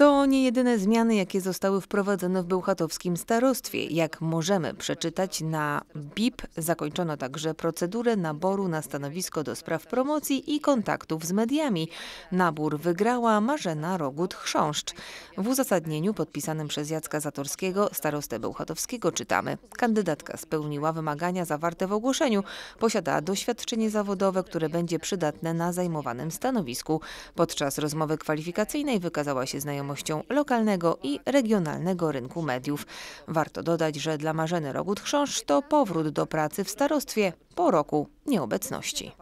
To nie jedyne zmiany, jakie zostały wprowadzone w bełchatowskim starostwie. Jak możemy przeczytać na BIP zakończono także procedurę naboru na stanowisko do spraw promocji i kontaktów z mediami. Nabór wygrała Marzena Rogut-Chrząszcz. W uzasadnieniu podpisanym przez Jacka Zatorskiego, starostę bełchatowskiego czytamy. Kandydatka spełniła wymagania zawarte w ogłoszeniu. Posiada doświadczenie zawodowe, które będzie przydatne na zajmowanym stanowisku. Podczas rozmowy kwalifikacyjnej wykazała się znajomością świadomością lokalnego i regionalnego rynku mediów. Warto dodać, że dla Marzeny Rogut-Chrząszcz to powrót do pracy w starostwie po roku nieobecności.